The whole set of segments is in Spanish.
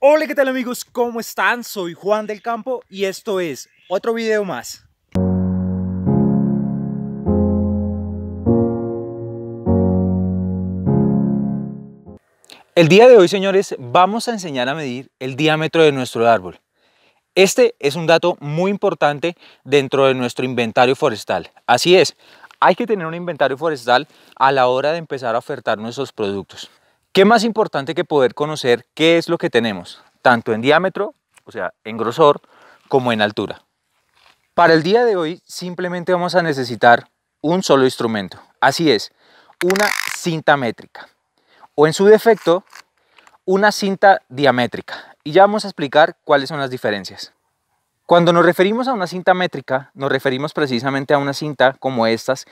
Hola, ¿qué tal amigos? ¿Cómo están? Soy Juan del Campo y esto es otro video más. El día de hoy, señores, vamos a enseñar a medir el diámetro de nuestro árbol. Este es un dato muy importante dentro de nuestro inventario forestal. Así es, hay que tener un inventario forestal a la hora de empezar a ofertar nuestros productos. ¿Qué más importante que poder conocer qué es lo que tenemos, tanto en diámetro, o sea, en grosor, como en altura? Para el día de hoy simplemente vamos a necesitar un solo instrumento, así es, una cinta métrica, o en su defecto, una cinta diamétrica. Y ya vamos a explicar cuáles son las diferencias. Cuando nos referimos a una cinta métrica, nos referimos precisamente a una cinta como estas,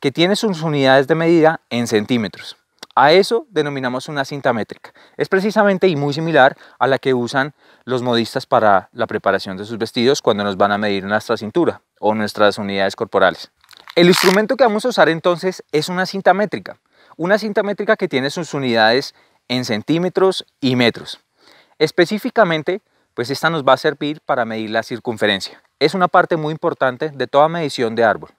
que tiene sus unidades de medida en centímetros. A eso denominamos una cinta métrica. Es precisamente y muy similar a la que usan los modistas para la preparación de sus vestidos cuando nos van a medir nuestra cintura o nuestras unidades corporales. El instrumento que vamos a usar entonces es una cinta métrica. Una cinta métrica que tiene sus unidades en centímetros y metros. Específicamente, pues esta nos va a servir para medir la circunferencia. Es una parte muy importante de toda medición de árbol.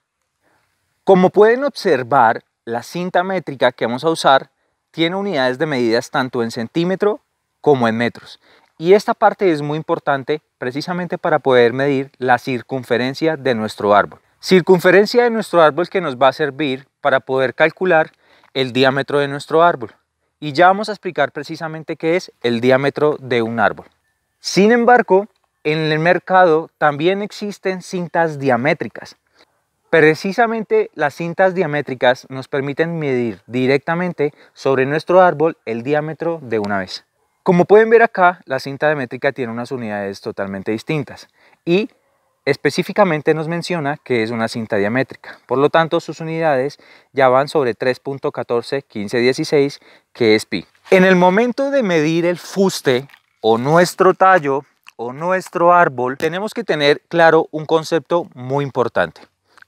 Como pueden observar, la cinta métrica que vamos a usar tiene unidades de medidas tanto en centímetro como en metros. Y esta parte es muy importante precisamente para poder medir la circunferencia de nuestro árbol. Circunferencia de nuestro árbol que nos va a servir para poder calcular el diámetro de nuestro árbol. Y ya vamos a explicar precisamente qué es el diámetro de un árbol. Sin embargo, en el mercado también existen cintas diamétricas Precisamente las cintas diamétricas nos permiten medir directamente sobre nuestro árbol el diámetro de una vez. Como pueden ver acá, la cinta diamétrica tiene unas unidades totalmente distintas y específicamente nos menciona que es una cinta diamétrica. Por lo tanto, sus unidades ya van sobre 3.14, 15, 16, que es pi. En el momento de medir el fuste o nuestro tallo o nuestro árbol, tenemos que tener claro un concepto muy importante.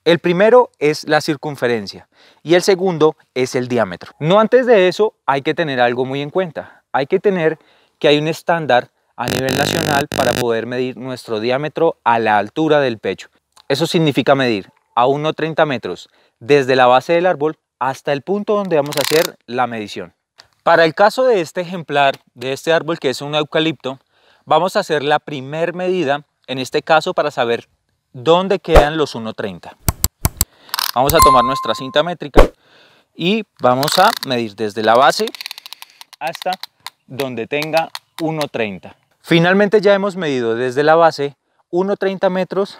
El primero es la circunferencia y el segundo es el diámetro. No antes de eso hay que tener algo muy en cuenta. Hay que tener que hay un estándar a nivel nacional para poder medir nuestro diámetro a la altura del pecho. Eso significa medir a 1,30 metros desde la base del árbol hasta el punto donde vamos a hacer la medición. Para el caso de este ejemplar, de este árbol que es un eucalipto, vamos a hacer la primer medida, en este caso para saber dónde quedan los 1,30. Vamos a tomar nuestra cinta métrica y vamos a medir desde la base hasta donde tenga 1.30. Finalmente ya hemos medido desde la base 1.30 metros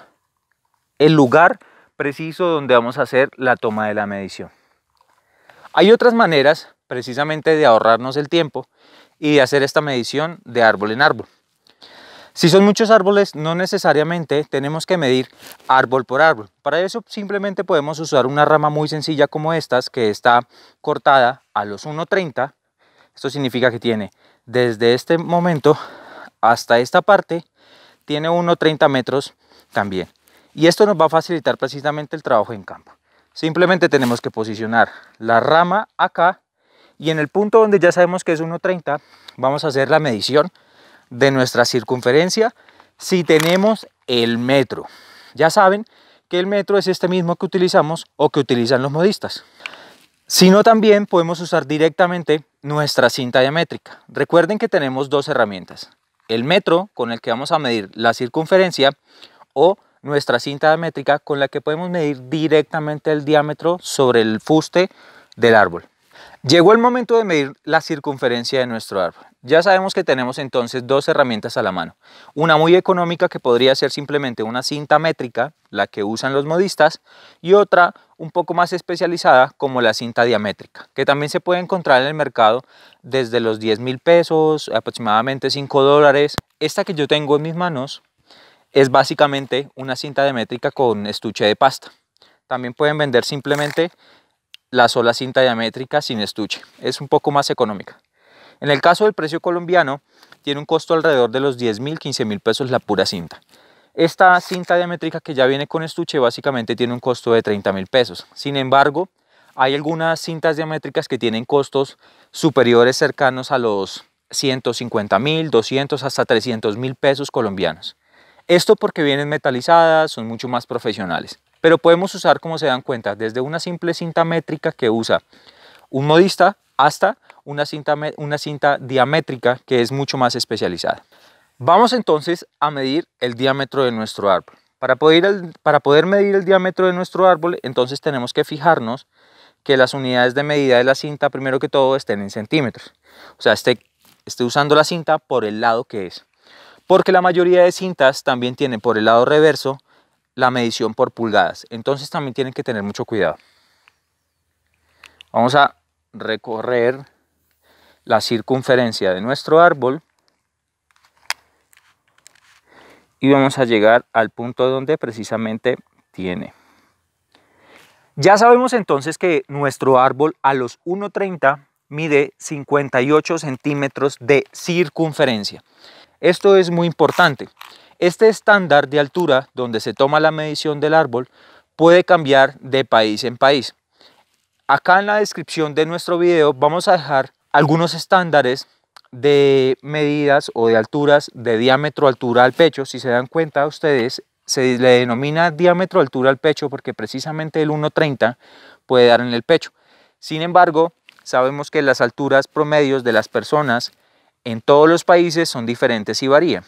el lugar preciso donde vamos a hacer la toma de la medición. Hay otras maneras precisamente de ahorrarnos el tiempo y de hacer esta medición de árbol en árbol. Si son muchos árboles, no necesariamente tenemos que medir árbol por árbol. Para eso simplemente podemos usar una rama muy sencilla como estas, que está cortada a los 1.30. Esto significa que tiene desde este momento hasta esta parte, tiene 1.30 metros también. Y esto nos va a facilitar precisamente el trabajo en campo. Simplemente tenemos que posicionar la rama acá y en el punto donde ya sabemos que es 1.30, vamos a hacer la medición de nuestra circunferencia si tenemos el metro. Ya saben que el metro es este mismo que utilizamos o que utilizan los modistas. Sino también podemos usar directamente nuestra cinta diamétrica. Recuerden que tenemos dos herramientas. El metro con el que vamos a medir la circunferencia o nuestra cinta diamétrica con la que podemos medir directamente el diámetro sobre el fuste del árbol. Llegó el momento de medir la circunferencia de nuestro árbol. Ya sabemos que tenemos entonces dos herramientas a la mano. Una muy económica que podría ser simplemente una cinta métrica, la que usan los modistas, y otra un poco más especializada como la cinta diamétrica, que también se puede encontrar en el mercado desde los 10 mil pesos, aproximadamente 5 dólares. Esta que yo tengo en mis manos es básicamente una cinta diamétrica con estuche de pasta. También pueden vender simplemente la sola cinta diamétrica sin estuche. Es un poco más económica. En el caso del precio colombiano, tiene un costo alrededor de los 10 mil, 15 mil pesos la pura cinta. Esta cinta diamétrica que ya viene con estuche básicamente tiene un costo de 30 mil pesos. Sin embargo, hay algunas cintas diamétricas que tienen costos superiores cercanos a los 150 mil, 200 hasta 300 mil pesos colombianos. Esto porque vienen metalizadas, son mucho más profesionales pero podemos usar, como se dan cuenta, desde una simple cinta métrica que usa un modista hasta una cinta, una cinta diamétrica que es mucho más especializada. Vamos entonces a medir el diámetro de nuestro árbol. Para poder, para poder medir el diámetro de nuestro árbol, entonces tenemos que fijarnos que las unidades de medida de la cinta, primero que todo, estén en centímetros. O sea, esté usando la cinta por el lado que es. Porque la mayoría de cintas también tienen por el lado reverso la medición por pulgadas. Entonces también tienen que tener mucho cuidado. Vamos a recorrer la circunferencia de nuestro árbol y vamos a llegar al punto donde precisamente tiene. Ya sabemos entonces que nuestro árbol a los 1.30 mide 58 centímetros de circunferencia. Esto es muy importante este estándar de altura donde se toma la medición del árbol puede cambiar de país en país. Acá en la descripción de nuestro video vamos a dejar algunos estándares de medidas o de alturas de diámetro altura al pecho. Si se dan cuenta ustedes, se le denomina diámetro altura al pecho porque precisamente el 1.30 puede dar en el pecho. Sin embargo, sabemos que las alturas promedios de las personas en todos los países son diferentes y varían.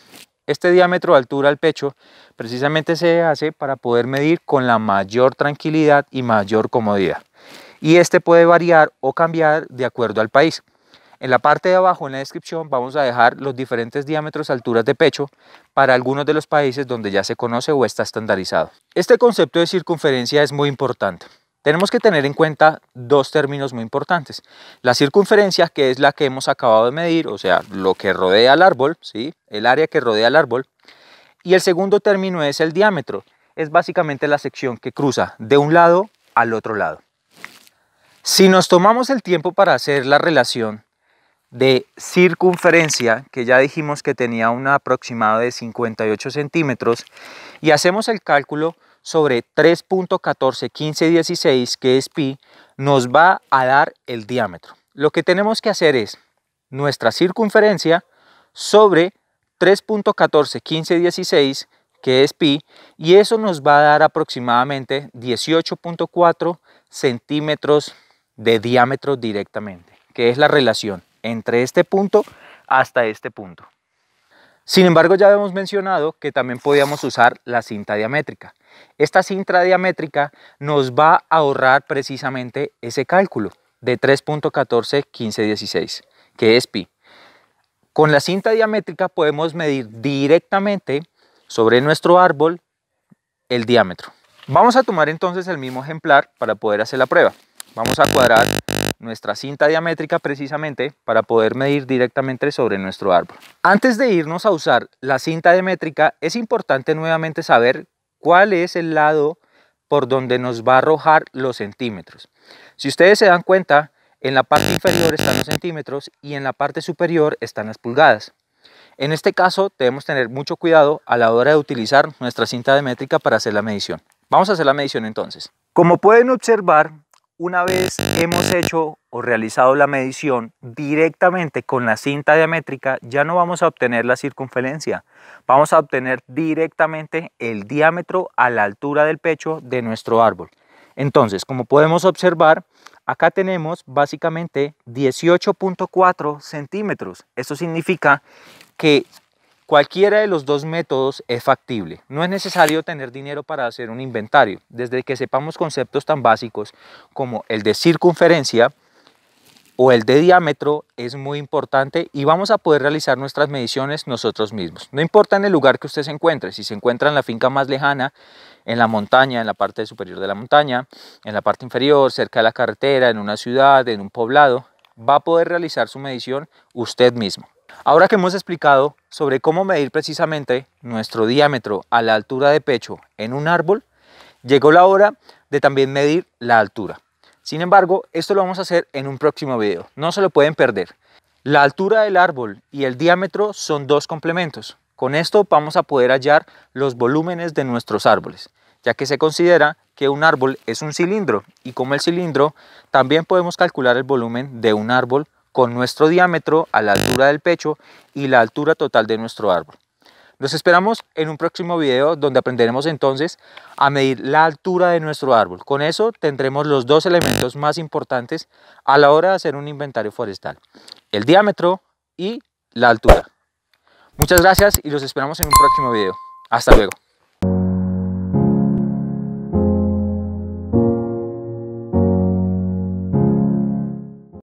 Este diámetro de altura al pecho precisamente se hace para poder medir con la mayor tranquilidad y mayor comodidad. Y este puede variar o cambiar de acuerdo al país. En la parte de abajo en la descripción vamos a dejar los diferentes diámetros alturas de pecho para algunos de los países donde ya se conoce o está estandarizado. Este concepto de circunferencia es muy importante. Tenemos que tener en cuenta dos términos muy importantes. La circunferencia, que es la que hemos acabado de medir, o sea, lo que rodea al árbol, ¿sí? el área que rodea al árbol. Y el segundo término es el diámetro. Es básicamente la sección que cruza de un lado al otro lado. Si nos tomamos el tiempo para hacer la relación de circunferencia, que ya dijimos que tenía una aproximada de 58 centímetros, y hacemos el cálculo sobre 3.14, 15, 16, que es pi, nos va a dar el diámetro. Lo que tenemos que hacer es nuestra circunferencia sobre 3.14, 15, 16, que es pi, y eso nos va a dar aproximadamente 18.4 centímetros de diámetro directamente, que es la relación entre este punto hasta este punto. Sin embargo, ya hemos mencionado que también podíamos usar la cinta diamétrica. Esta cinta diamétrica nos va a ahorrar precisamente ese cálculo de 3.141516, que es pi. Con la cinta diamétrica podemos medir directamente sobre nuestro árbol el diámetro. Vamos a tomar entonces el mismo ejemplar para poder hacer la prueba. Vamos a cuadrar nuestra cinta diamétrica precisamente para poder medir directamente sobre nuestro árbol. Antes de irnos a usar la cinta diamétrica es importante nuevamente saber cuál es el lado por donde nos va a arrojar los centímetros. Si ustedes se dan cuenta, en la parte inferior están los centímetros y en la parte superior están las pulgadas. En este caso debemos tener mucho cuidado a la hora de utilizar nuestra cinta diamétrica para hacer la medición. Vamos a hacer la medición entonces. Como pueden observar, una vez hemos hecho o realizado la medición directamente con la cinta diamétrica, ya no vamos a obtener la circunferencia, vamos a obtener directamente el diámetro a la altura del pecho de nuestro árbol. Entonces, como podemos observar, acá tenemos básicamente 18.4 centímetros. eso significa que Cualquiera de los dos métodos es factible. No es necesario tener dinero para hacer un inventario. Desde que sepamos conceptos tan básicos como el de circunferencia o el de diámetro es muy importante y vamos a poder realizar nuestras mediciones nosotros mismos. No importa en el lugar que usted se encuentre, si se encuentra en la finca más lejana, en la montaña, en la parte superior de la montaña, en la parte inferior, cerca de la carretera, en una ciudad, en un poblado, va a poder realizar su medición usted mismo. Ahora que hemos explicado sobre cómo medir precisamente nuestro diámetro a la altura de pecho en un árbol, llegó la hora de también medir la altura. Sin embargo, esto lo vamos a hacer en un próximo video, no se lo pueden perder. La altura del árbol y el diámetro son dos complementos. Con esto vamos a poder hallar los volúmenes de nuestros árboles, ya que se considera que un árbol es un cilindro y como el cilindro también podemos calcular el volumen de un árbol con nuestro diámetro a la altura del pecho y la altura total de nuestro árbol. Los esperamos en un próximo video donde aprenderemos entonces a medir la altura de nuestro árbol. Con eso tendremos los dos elementos más importantes a la hora de hacer un inventario forestal, el diámetro y la altura. Muchas gracias y los esperamos en un próximo video. Hasta luego.